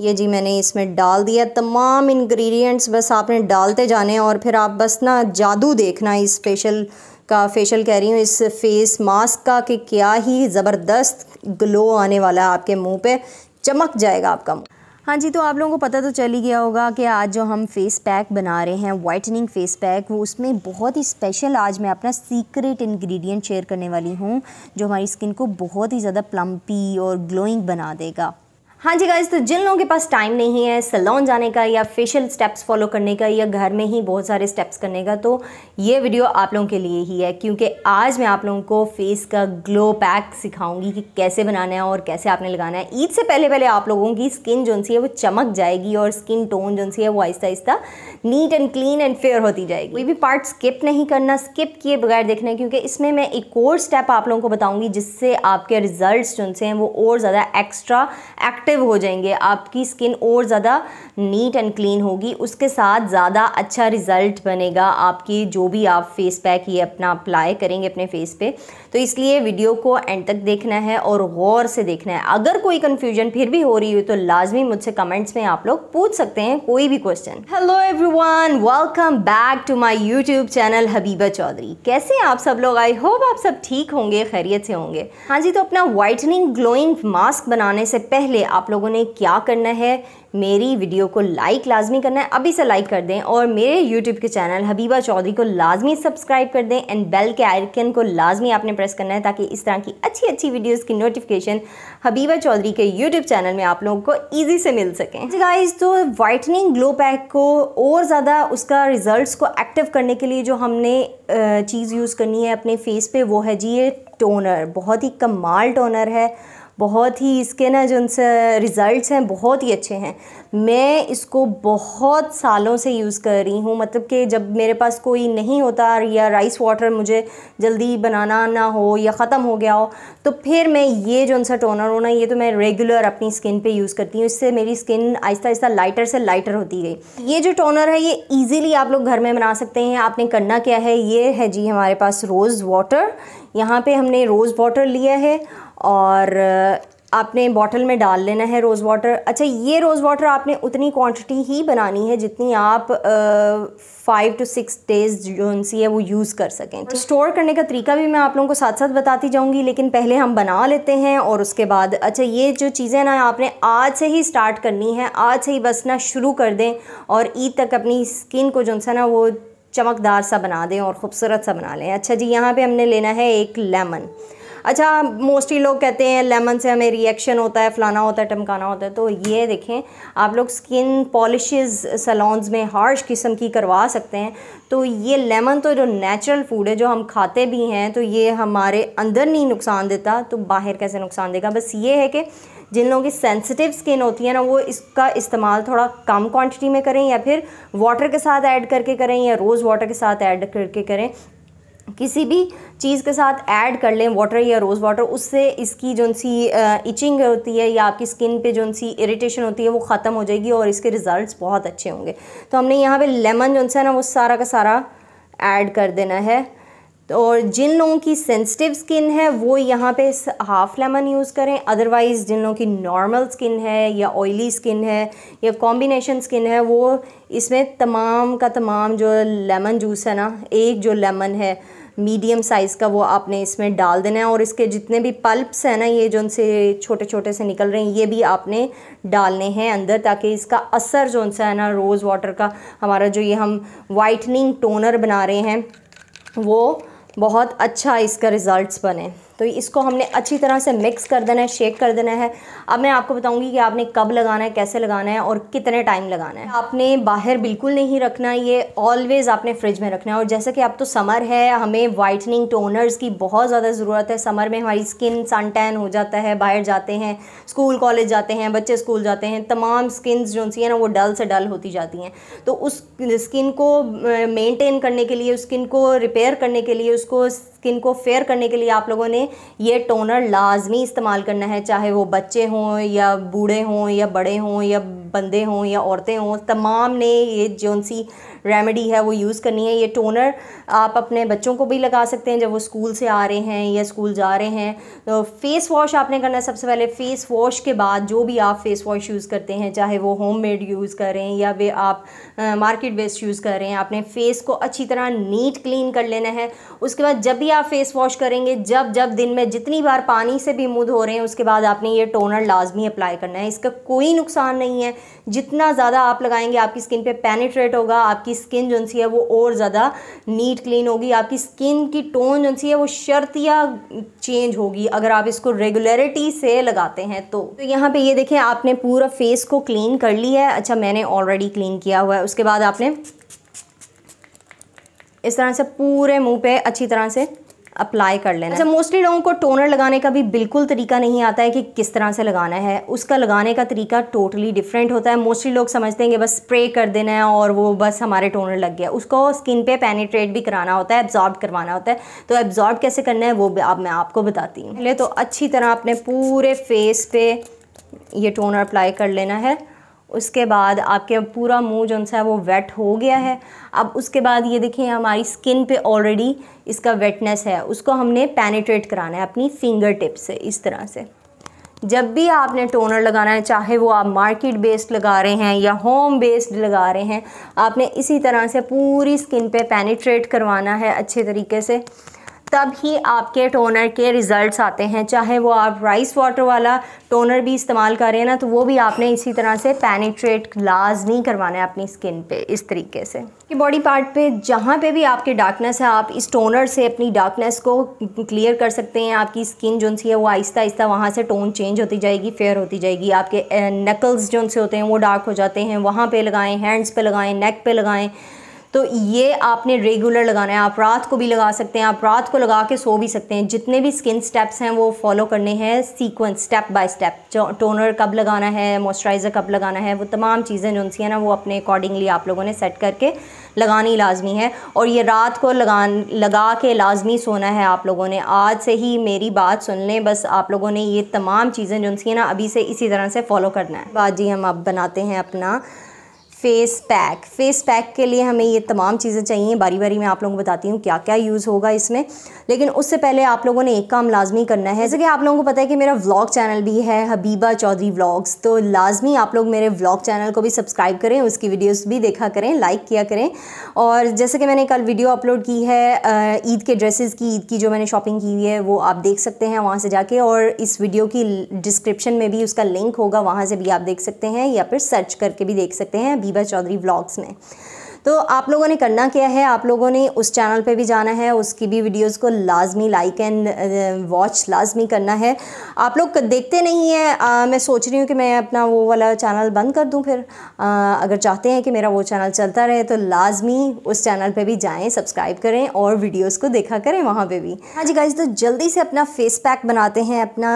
ये जी मैंने इसमें डाल दिया तमाम इंग्रेडिएंट्स बस आपने डालते जाने और फिर आप बस ना जादू देखना इस फेशल का फेशल कह रही हूँ इस फेस मास्क का कि क्या ही ज़बरदस्त ग्लो आने वाला है आपके मुंह पे चमक जाएगा आपका मुँह हाँ जी तो आप लोगों को पता तो चल ही गया होगा कि आज जो हम फेस पैक बना रहे हैं वाइटनिंग फेस पैक वो उसमें बहुत ही स्पेशल आज मैं अपना सीक्रेट इंग्रेडिएंट शेयर करने वाली हूँ जो हमारी स्किन को बहुत ही ज़्यादा प्लम्पी और ग्लोइंग बना देगा हाँ जी गाइज तो जिन लोगों के पास टाइम नहीं है सलोन जाने का या फेशियल स्टेप्स फॉलो करने का या घर में ही बहुत सारे स्टेप्स करने का तो ये वीडियो आप लोगों के लिए ही है क्योंकि आज मैं आप लोगों को फेस का ग्लो पैक सिखाऊंगी कि कैसे बनाना है और कैसे आपने लगाना है ईद से पहले पहले आप लोगों की स्किन जो सी है वो चमक जाएगी और स्किन टोन जो सी है वो आहिस्ता आहिस्ता neat and clean and fair होती जाएगी कोई भी पार्ट स्किप नहीं करना स्किप किए बगैर देखना है क्योंकि इसमें मैं एक और स्टेप आप लोगों को बताऊँगी जिससे आपके रिजल्ट जो हैं वो और ज़्यादा एक्स्ट्रा एक्टिव सेंसिटिव हो जाएंगे आपकी स्किन और ज़्यादा नीट एंड क्लीन होगी उसके साथ ज़्यादा अच्छा रिज़ल्ट बनेगा आपकी जो भी आप फेस पैक ये अपना अप्लाई करेंगे अपने फेस पे तो इसलिए वीडियो को एंड तक देखना है और गौर से देखना है अगर कोई कन्फ्यूजन फिर भी हो रही हो तो लाजमी मुझसे कमेंट्स में आप लोग पूछ सकते हैं कोई भी question hello everyone welcome back to my YouTube channel Habiba Chaudhary कैसे आप सब लोग आई होप आप सब ठीक होंगे खैरियत से होंगे हाँ जी तो अपना वाइटनिंग ग्लोइंग मास्क बनाने से पहले आप आप लोगों ने क्या करना है मेरी वीडियो को लाइक लाजमी करना है अभी से लाइक कर दें और मेरे यूट्यूब के चैनल हबीबा चौधरी को लाजमी सब्सक्राइब कर दें एंड बेल के आइकन को लाजमी आपने प्रेस करना है ताकि इस तरह की अच्छी अच्छी वीडियोस की नोटिफिकेशन हबीबा चौधरी के यूट्यूब चैनल में आप लोगों को ईजी से मिल सकें गाइज तो वाइटनिंग ग्लो पैक को और ज़्यादा उसका रिजल्ट को एक्टिव करने के लिए जो हमने चीज़ यूज़ करनी है अपने फेस पर वो है जी ये टोनर बहुत ही कमाल टोनर है बहुत ही इसके ना जो उनसे रिज़ल्ट हैं बहुत ही अच्छे हैं मैं इसको बहुत सालों से यूज़ कर रही हूँ मतलब कि जब मेरे पास कोई नहीं होता या राइस वाटर मुझे जल्दी बनाना ना हो या ख़त्म हो गया हो तो फिर मैं ये जो उनसे टोनर होना ये तो मैं रेगुलर अपनी स्किन पे यूज़ करती हूँ इससे मेरी स्किन आहिस्ता आहिस्ता लाइटर से लाइटर होती गई ये जो टोनर है ये ईज़िली आप लोग घर में बना सकते हैं आपने करना क्या है ये है जी हमारे पास रोज़ वाटर यहाँ पे हमने रोज़ वाटर लिया है और आपने बॉटल में डाल लेना है रोज़ वाटर अच्छा ये रोज़ वाटर आपने उतनी क्वांटिटी ही बनानी है जितनी आप फाइव टू सिक्स डेज जो सी है वो यूज़ कर सकें तो स्टोर करने का तरीका भी मैं आप लोगों को साथ साथ बताती जाऊंगी लेकिन पहले हम बना लेते हैं और उसके बाद अच्छा ये जो चीज़ें ना आपने आज से ही स्टार्ट करनी है आज से ही बस ना शुरू कर दें और ईद तक अपनी स्किन को जो सा ना वो चमकदार सा बना दें और ख़ूबसूरत सा बना लें अच्छा जी यहाँ पर हमने लेना है एक लेमन अच्छा मोस्टली लोग कहते हैं लेमन से हमें रिएक्शन होता है फलाना होता है टमकाना होता है तो ये देखें आप लोग स्किन पॉलिश सलोन्स में हार्श किस्म की करवा सकते हैं तो ये लेमन तो जो नेचुरल फूड है जो हम खाते भी हैं तो ये हमारे अंदर नहीं नुकसान देता तो बाहर कैसे नुकसान देगा बस ये है कि जिन लोगों की सेंसिटिव स्किन होती है ना वो इसका इस्तेमाल थोड़ा कम क्वांटिटी में करें या फिर वाटर के साथ ऐड करके करें या रोज़ वाटर के साथ ऐड करके करें किसी भी चीज़ के साथ ऐड कर लें वाटर या रोज़ वाटर उससे इसकी जो सी इचिंग होती है या आपकी स्किन पे जो सी इरिटेशन होती है वो ख़त्म हो जाएगी और इसके रिज़ल्ट बहुत अच्छे होंगे तो हमने यहाँ पे लेमन जो सा ना वो सारा का सारा ऐड कर देना है और जिन लोगों की सेंसिटिव स्किन है वो यहाँ पे हाफ लेमन यूज़ करें अदरवाइज़ जिन लोगों की नॉर्मल स्किन है या ऑयली स्किन है या कॉम्बिनेशन स्किन है वो इसमें तमाम का तमाम जो लेमन जूस है ना एक जो लेमन है मीडियम साइज़ का वो आपने इसमें डाल देना है और इसके जितने भी पल्प्स हैं ना ये जो उनसे छोटे छोटे से निकल रहे हैं ये भी आपने डालने हैं अंदर ताकि इसका असर जो उनसे है ना रोज़ वाटर का हमारा जो ये हम वाइटनिंग टोनर बना रहे हैं वो बहुत अच्छा इसका रिज़ल्ट बने तो इसको हमने अच्छी तरह से मिक्स कर देना है शेक कर देना है अब मैं आपको बताऊंगी कि आपने कब लगाना है कैसे लगाना है और कितने टाइम लगाना है आपने बाहर बिल्कुल नहीं रखना ये ऑलवेज़ आपने फ्रिज में रखना है और जैसे कि आप तो समर है हमें वाइटनिंग टोनर्स की बहुत ज़्यादा ज़रूरत है समर में हमारी स्किन सनटैन हो जाता है बाहर जाते हैं स्कूल कॉलेज जाते हैं बच्चे स्कूल जाते हैं तमाम स्किन जो सी है ना वो डल से डल होती जाती हैं तो उस स्किन को मेनटेन करने के लिए उस स्किन को रिपेयर करने के लिए उसको स्किन को फेयर करने के लिए आप लोगों ने में ये टोनर लाजमी इस्तेमाल करना है चाहे वो बच्चे हों या बूढ़े हों या बड़े हों या बंदे हों या औरतें हों तमाम ने ये जो सी रेमेडी है वो यूज़ करनी है ये टोनर आप अपने बच्चों को भी लगा सकते हैं जब वो स्कूल से आ रहे हैं या स्कूल जा रहे हैं तो फेस वॉश आपने करना है सबसे पहले फ़ेस वॉश के बाद जो भी आप फ़ेस वॉश यूज़ करते हैं चाहे वो होम मेड यूज़ करें या वे आप मार्केट बेस्ड यूज़ कर रहे हैं आपने फ़ेस को अच्छी तरह नीट क्लीन कर लेना है उसके बाद जब भी आप फेस वॉश करेंगे जब जब दिन में जितनी बार पानी से भी मुँह धो रहे हैं उसके बाद आपने ये टोनर लाजमी अप्लाई करना है इसका कोई नुकसान नहीं है जितना ज़्यादा आप लगाएंगे आपकी स्किन पे पेनिट्रेट होगा आपकी आपकी स्किन जो है वो और ज़्यादा नीट क्लीन होगी आपकी स्किन की टोन जो है वो या चेंज होगी अगर आप इसको रेगुलरिटी से लगाते हैं तो, तो यहाँ पे ये देखें आपने पूरा फेस को क्लीन कर लिया है अच्छा मैंने ऑलरेडी क्लीन किया हुआ है उसके बाद आपने इस तरह से पूरे मुंह पे अच्छी तरह से अप्लाई कर लेना अच्छा मोस्टली लोगों को टोनर लगाने का भी बिल्कुल तरीका नहीं आता है कि किस तरह से लगाना है उसका लगाने का तरीका टोटली डिफरेंट होता है मोस्टली लोग समझते हैं कि बस स्प्रे कर देना है और वो बस हमारे टोनर लग गया उसको स्किन पे पेनीट्रेट भी कराना होता है एब्जॉर्ब करवाना होता है तो एब्जॉर्ब कैसे करना है वो आप मैं आपको बताती हूँ पहले तो अच्छी तरह अपने पूरे फेस पे ये टोनर अप्लाई कर लेना है उसके बाद आपके पूरा मुंह जो है वो वेट हो गया है अब उसके बाद ये देखें हमारी स्किन पे ऑलरेडी इसका वेटनेस है उसको हमने पेनिट्रेट कराना है अपनी फिंगर टिप से इस तरह से जब भी आपने टोनर लगाना है चाहे वो आप मार्केट बेस्ड लगा रहे हैं या होम बेस्ड लगा रहे हैं आपने इसी तरह से पूरी स्किन पे पेनिट्रेट करवाना है अच्छे तरीके से तब ही आपके टोनर के रिज़ल्ट्स आते हैं चाहे वो आप राइस वाटर वाला टोनर भी इस्तेमाल करें ना तो वो भी आपने इसी तरह से पैनिट्रेट लाजमी करवाना है अपनी स्किन पे इस तरीके से कि बॉडी पार्ट पे जहाँ पे भी आपके डार्कनेस है आप इस टोनर से अपनी डार्कनेस को क्लियर कर सकते हैं आपकी स्किन जो सी है वो आहिस्ता आहिस्ता वहाँ से टोन चेंज होती जाएगी फेयर होती जाएगी आपके नकल्स जो होते हैं वो डार्क हो जाते हैं वहाँ पर लगाएँ हैंड्स पर लगाएँ नेक पर लगाएँ तो ये आपने रेगुलर लगाना है आप रात को भी लगा सकते हैं आप रात को लगा के सो भी सकते हैं जितने भी स्किन स्टेप्स हैं वो फॉलो करने हैं sequence step by step toner कब लगाना है मॉइस्चराइज़र कब लगाना है वो तमाम चीज़ें जो सी है ना वो अपने अकॉर्डिंगली आप लोगों ने सेट करके लगानी लाजमी है और ये रात को लगा लगा के लाजमी सोना है आप लोगों ने आज से ही मेरी बात सुन लें बस आप लोगों ने ये तमाम चीज़ें जो सी है ना अभी से इसी तरह से फॉलो करना है बाजी जी हम अब बनाते हैं अपना फेस पैक फेस पैक के लिए हमें ये तमाम चीज़ें चाहिए बारी बारी मैं आप लोगों को बताती हूँ क्या क्या यूज़ होगा इसमें लेकिन उससे पहले आप लोगों ने एक काम लाजमी करना है जैसे कि आप लोगों को पता है कि मेरा व्लॉग चैनल भी है हबीबा चौधरी व्लॉग्स तो लाजमी आप लोग मेरे व्लॉग चैनल को भी सब्सक्राइब करें उसकी वीडियोज़ भी देखा करें लाइक किया करें और जैसे कि मैंने कल वीडियो अपलोड की है ईद के ड्रेसेस की ईद की जो मैंने शॉपिंग की हुई है वो आप देख सकते हैं वहाँ से जाके और इस वीडियो की डिस्क्रिप्शन में भी उसका लिंक होगा वहाँ से भी आप देख सकते हैं या फिर सर्च करके भी देख सकते हैं शीबा चौधरी व्लॉग्स में तो आप लोगों ने करना क्या है आप लोगों ने उस चैनल पे भी जाना है उसकी भी वीडियोस को लाजमी लाइक एंड वॉच लाजमी करना है आप लोग देखते नहीं हैं मैं सोच रही हूँ कि मैं अपना वो वाला चैनल बंद कर दूँ फिर आ, अगर चाहते हैं कि मेरा वो चैनल चलता रहे तो लाजमी उस चैनल पर भी जाएँ सब्सक्राइब करें और वीडियोज़ को देखा करें वहाँ पर भी हाँ जी गाइज तो जल्दी से अपना फेस पैक बनाते हैं अपना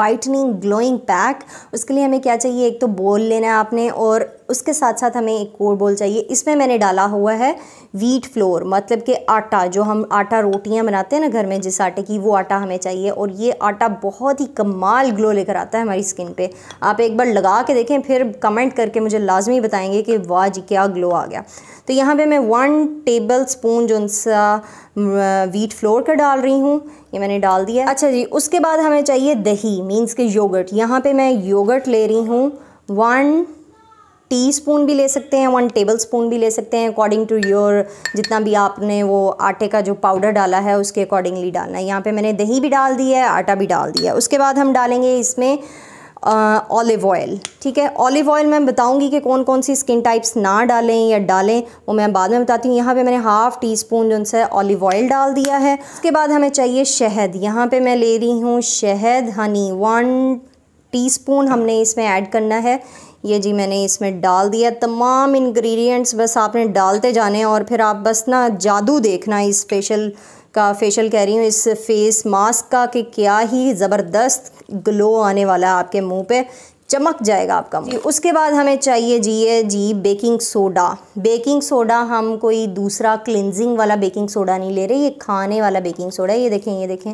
वाइटनिंग ग्लोइंग पैक उसके लिए हमें क्या चाहिए एक तो बोल लेना है आपने और उसके साथ साथ हमें एक और बोल चाहिए इसमें मैंने डाला हुआ है वीट फ्लोर मतलब कि आटा जो हम आटा रोटियां बनाते हैं ना घर में जिस आटे की वो आटा हमें चाहिए और ये आटा बहुत ही कमाल ग्लो लेकर आता है हमारी स्किन पे आप एक बार लगा के देखें फिर कमेंट करके मुझे लाजमी बताएंगे कि वाह जी क्या ग्लो आ गया तो यहाँ पर मैं वन टेबल स्पून जो वीट फ्लोर का डाल रही हूँ ये मैंने डाल दिया अच्छा जी उसके बाद हमें चाहिए दही मीन्स के योगर्ट यहाँ पे मैं योगर्ट ले रही हूँ वन टीस्पून भी ले सकते हैं वन टेबल स्पून भी ले सकते हैं अकॉर्डिंग टू योर जितना भी आपने वो आटे का जो पाउडर डाला है उसके अकॉर्डिंगली डालना है यहाँ पे मैंने दही भी डाल दिया है आटा भी डाल दिया है उसके बाद हम डालेंगे इसमें ऑलिव ऑयल ठीक है ऑलिव ऑयल मैं बताऊंगी कि कौन कौन सी स्किन टाइप्स ना डालें या डालें वो मैं बाद में बताती हूँ यहाँ पे मैंने हाफ़ टी स्पून जो है ऑलिव ऑयल डाल दिया है उसके बाद हमें चाहिए शहद यहाँ पे मैं ले रही हूँ शहद हनी वन टीस्पून हमने इसमें ऐड करना है ये जी मैंने इसमें डाल दिया तमाम इंग्रेडिएंट्स बस आपने डालते जाने और फिर आप बस ना जादू देखना इस फेशल का फेशियल कह रही हूँ इस फेस मास्क का कि क्या ही ज़बरदस्त ग्लो आने वाला है आपके मुंह पे चमक जाएगा आपका मुंह उसके बाद हमें चाहिए जी ये जी बेकिंग सोडा बेकिंग सोडा हम कोई दूसरा क्लिनजिंग वाला बेकिंग सोडा नहीं ले रहे ये खाने वाला बेकिंग सोडा ये देखें ये देखें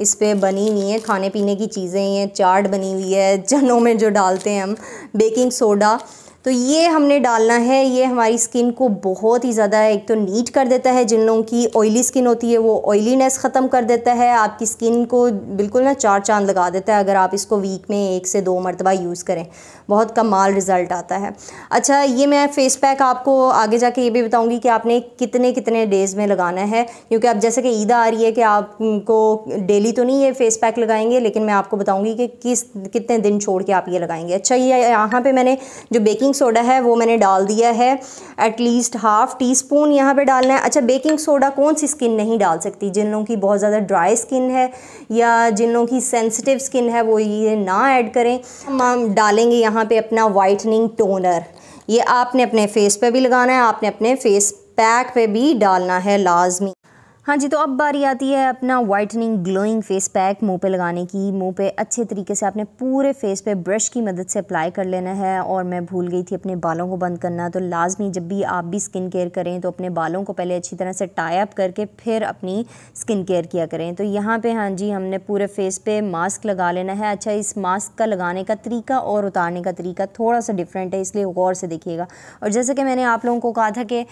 इस पर बनी हुई है खाने पीने की चीज़ें हैं चाट बनी हुई है चनों में जो डालते हैं हम बेकिंग सोडा तो ये हमने डालना है ये हमारी स्किन को बहुत ही ज़्यादा एक तो नीट कर देता है जिन लोगों की ऑयली स्किन होती है वो ऑयलीनेस ख़त्म कर देता है आपकी स्किन को बिल्कुल ना चार चांद लगा देता है अगर आप इसको वीक में एक से दो मरतबा यूज़ करें बहुत कमाल रिज़ल्ट आता है अच्छा ये मैं फेस पैक आपको आगे जाके ये भी बताऊँगी कि आपने कितने कितने डेज़ में लगाना है क्योंकि अब जैसे कि ईदा आ रही है कि आपको डेली तो नहीं ये फेस पैक लगाएंगे लेकिन मैं आपको बताऊँगी कि किस कितने दिन छोड़ के आप ये लगाएंगे अच्छा ये यहाँ पर मैंने जो बेकिंग बेकिंग सोडा है वो मैंने डाल दिया है एटलीस्ट हाफ़ टी स्पून यहाँ पर डालना है अच्छा बेकिंग सोडा कौन सी स्किन नहीं डाल सकती जिन लोगों की बहुत ज़्यादा ड्राई स्किन है या जिन लोगों की सेंसिटिव स्किन है वो ये ना ऐड करें हम डालेंगे यहाँ पर अपना वाइटनिंग टोनर ये आपने अपने फेस पर भी लगाना है आपने अपने फेस पैक पे भी डालना है लाजमी हाँ जी तो अब बारी आती है अपना वाइटनिंग ग्लोइंग फेस पैक मुंह पे लगाने की मुंह पे अच्छे तरीके से आपने पूरे फेस पे ब्रश की मदद से अप्लाई कर लेना है और मैं भूल गई थी अपने बालों को बंद करना तो लाजमी जब भी आप भी स्किन केयर करें तो अपने बालों को पहले अच्छी तरह से टाई अप करके फिर अपनी स्किन केयर किया करें तो यहाँ पर हाँ जी हमने पूरे फेस पर मास्क लगा लेना है अच्छा इस मास्क का लगाने का तरीका और उतारने का तरीका थोड़ा सा डिफरेंट है इसलिए गौर से देखिएगा और जैसे कि मैंने आप लोगों को कहा था कि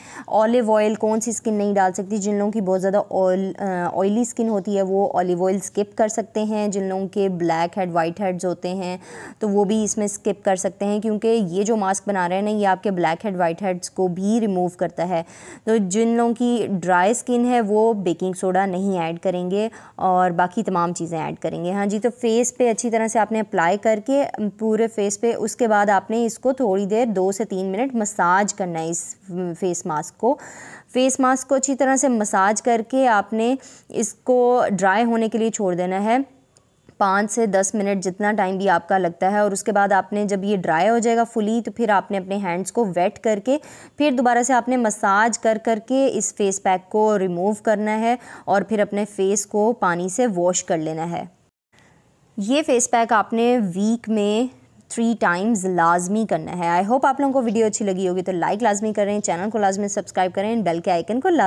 ऑलिव ऑयल कौन सी स्किन नहीं डाल सकती जिन लोगों की बहुत ज़्यादा ज़्यादा ऑयल ऑयली स्किन होती है वो ऑलिव ऑयल स्किप कर सकते हैं जिन लोगों के ब्लैक हेड वाइट हेड्स होते हैं तो वो भी इसमें स्किप कर सकते हैं क्योंकि ये जो मास्क बना रहे हैं ना ये आपके ब्लैक हेड वाइट हेड्स को भी रिमूव करता है तो जिन लोगों की ड्राई स्किन है वो बेकिंग सोडा नहीं ऐड करेंगे और बाकी तमाम चीज़ें ऐड करेंगे हाँ जी तो फेस पर अच्छी तरह से आपने अप्लाई करके पूरे फेस पे उसके बाद आपने इसको थोड़ी देर दो से तीन मिनट मसाज करना है इस फेस मास्क को फेस मास्क को अच्छी तरह से मसाज करके आपने इसको ड्राई होने के लिए छोड़ देना है पाँच से दस मिनट जितना टाइम भी आपका लगता है और उसके बाद आपने जब ये ड्राई हो जाएगा फुली तो फिर आपने अपने हैंड्स को वेट करके फिर दोबारा से आपने मसाज कर करके इस फेस पैक को रिमूव करना है और फिर अपने फेस को पानी से वॉश कर लेना है ये फेस पैक आपने वीक में थ्री टाइम्स लाजमी करना है आई होप आप लोगों को वीडियो अच्छी लगी होगी तो लाइक लाजमी करें चैनल को लाजमी सब्सक्राइब करें बेल के आइकन को